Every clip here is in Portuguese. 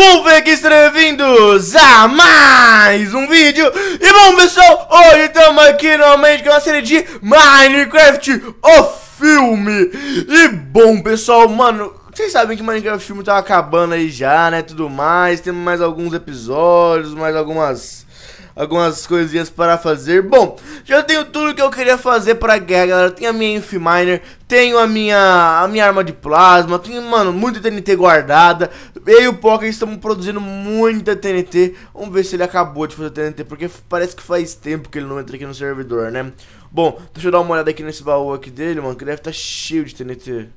Wolfex, bem-vindos a mais um vídeo E bom pessoal, hoje estamos aqui novamente com uma série de Minecraft o filme E bom pessoal, mano, vocês sabem que Minecraft filme tá acabando aí já, né, tudo mais Temos mais alguns episódios, mais algumas algumas coisinhas para fazer. Bom, já tenho tudo que eu queria fazer para guerra, galera. Tenho a minha Infminer, tenho a minha a minha arma de plasma, tenho, mano, muito TNT guardada. Eu e o Pocket estamos produzindo muita TNT. Vamos ver se ele acabou de fazer TNT, porque parece que faz tempo que ele não entra aqui no servidor, né? Bom, deixa eu dar uma olhada aqui nesse baú aqui dele, mano, que deve estar tá cheio de TNT.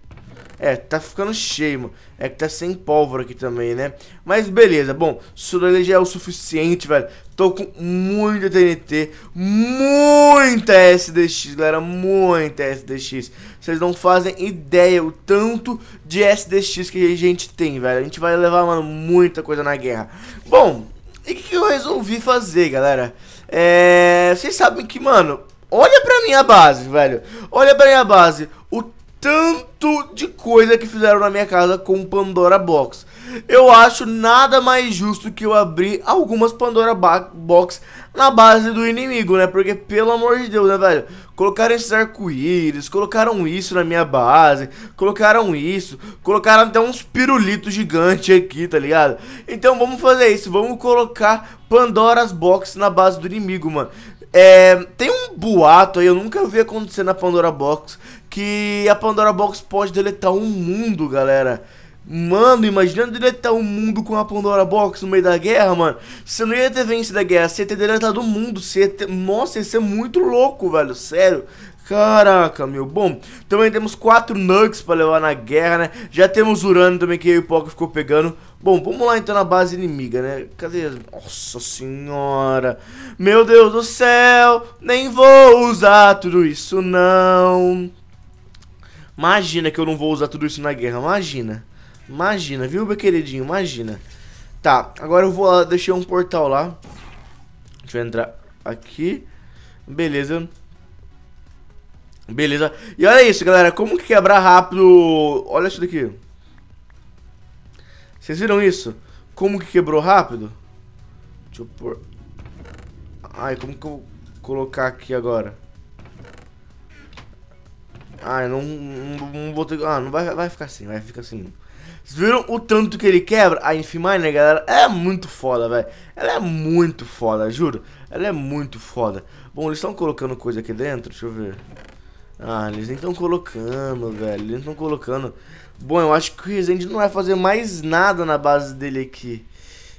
É, tá ficando cheio, mano. É que tá sem pólvora aqui também, né? Mas beleza, bom, Surolê já é o suficiente, velho. Tô com muita TNT, muita SDX, galera, muita SDX. Vocês não fazem ideia o tanto de SDX que a gente tem, velho. A gente vai levar, mano, muita coisa na guerra. Bom, e o que, que eu resolvi fazer, galera? É... Vocês sabem que, mano, olha pra minha base, velho. Olha pra minha base tanto de coisa que fizeram na minha casa com Pandora Box. Eu acho nada mais justo que eu abrir algumas Pandora Box na base do inimigo, né? Porque, pelo amor de Deus, né, velho? Colocaram esses arco-íris, colocaram isso na minha base, colocaram isso, colocaram até uns pirulitos gigantes aqui, tá ligado? Então vamos fazer isso, vamos colocar Pandora's Box na base do inimigo, mano. É, tem um boato aí, eu nunca vi acontecer na Pandora Box, que a Pandora Box pode deletar um mundo, galera. Mano, imagina deletar o um mundo com a Pandora Box no meio da guerra, mano. Você não ia ter vencido a guerra, você ia ter deletado o mundo. Você ia ter... Nossa, ia ser muito louco, velho. Sério. Caraca, meu. Bom, também temos quatro nugs pra levar na guerra, né? Já temos urânio também que o Poco ficou pegando. Bom, vamos lá então na base inimiga, né? Cadê? Nossa senhora. Meu Deus do céu. Nem vou usar tudo isso, não. Imagina que eu não vou usar tudo isso na guerra. Imagina. Imagina, viu, meu queridinho? Imagina. Tá, agora eu vou lá. Deixei um portal lá. Deixa eu entrar aqui. Beleza. Beleza? E olha isso, galera. Como que quebrar rápido... Olha isso daqui. Vocês viram isso? Como que quebrou rápido? Deixa eu pôr... Ai, como que eu vou colocar aqui agora? Ai, não, não, não vou ter... Ah, não vai, vai ficar assim, vai ficar assim. Vocês viram o tanto que ele quebra? A Infiminer, galera, é muito foda, velho. Ela é muito foda, juro. Ela é muito foda. Bom, eles estão colocando coisa aqui dentro, deixa eu ver. Ah, eles nem estão colocando, velho. Eles estão colocando. Bom, eu acho que o Rezende não vai fazer mais nada na base dele aqui.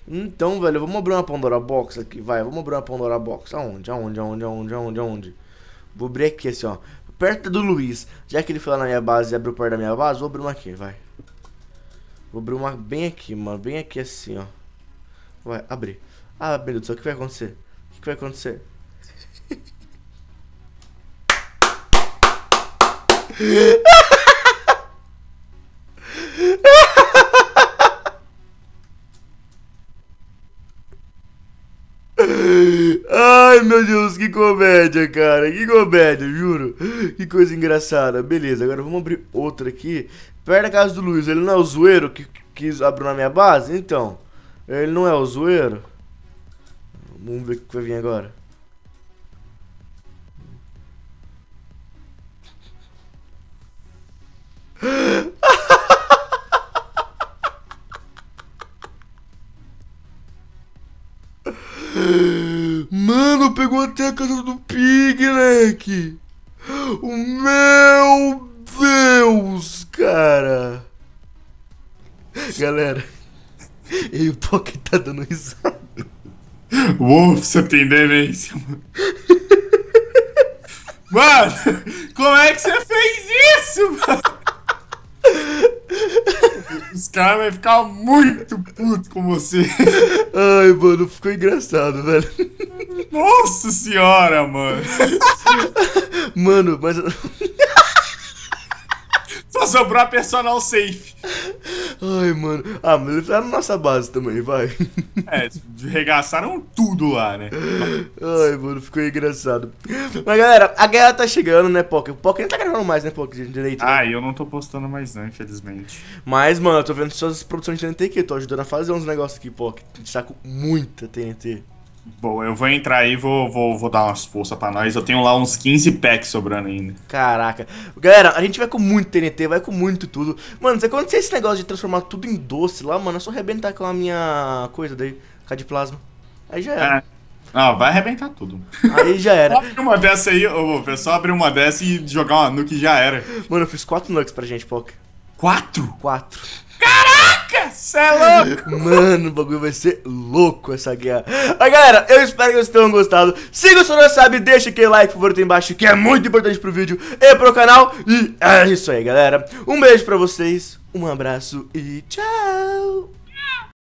Então, velho, vamos abrir uma Pandora Box aqui. Vai, vamos abrir uma Pandora Box. Aonde? Aonde? Aonde? Aonde? Aonde? Aonde? Vou abrir aqui, assim, ó. Perto do Luiz. Já que ele foi lá na minha base e abriu o par da minha base, vou abrir uma aqui, vai. Vou abrir uma bem aqui, mano. Bem aqui, assim, ó. Vai, abrir. Ah, meu Deus do céu, o que vai acontecer? O que vai acontecer? Ai meu Deus, que comédia, cara. Que comédia, juro. Que coisa engraçada. Beleza, agora vamos abrir outra aqui. Perto da casa do Luiz, ele não é o zoeiro que, quis abrir abriu na minha base? Então, ele não é o zoeiro? Vamos ver o que vai vir agora. Mano, pegou até a casa do Pig, moleque. O meu Deus, cara. Galera, e o Pocket tá dando risada. Uou, você tem demência, mano. mano, como é que você fez cara vai ficar muito puto com você. Ai, mano, ficou engraçado, velho. Nossa senhora, mano. Mano, mas. Só sobrou a personal safe. Ai, mano. Ah, mas eles fizeram nossa base também, vai. É, regaçaram tudo lá, né? Ai, mano, ficou engraçado. Mas galera, a guerra tá chegando, né, Poké? O Poké não tá gravando mais, né, Poké? Direito. Né? Ah, eu não tô postando mais, não, infelizmente. Mas, mano, eu tô vendo suas produções de TNT aqui. Eu tô ajudando a fazer uns negócios aqui, Poké. Tá com muita TNT. Bom, eu vou entrar aí e vou, vou, vou dar umas forças pra nós. Eu tenho lá uns 15 packs sobrando ainda. Caraca. Galera, a gente vai com muito TNT, vai com muito tudo. Mano, se acontecer esse negócio de transformar tudo em doce lá, mano, é só arrebentar com a minha coisa daí, com de plasma. Aí já era. É. ah vai arrebentar tudo. Aí já era. abre uma dessa aí, ô, oh, só abrir uma dessa e jogar uma nuke já era. Mano, eu fiz quatro nukes pra gente, Poké. Quatro? Quatro. Caraca! Cê é louco! Mano, o bagulho vai ser louco essa guerra. Mas galera, eu espero que vocês tenham gostado. Se você não sabe, deixa aquele like, por favor, aqui embaixo, que é muito importante pro vídeo e pro canal. E é isso aí, galera. Um beijo pra vocês, um abraço e tchau!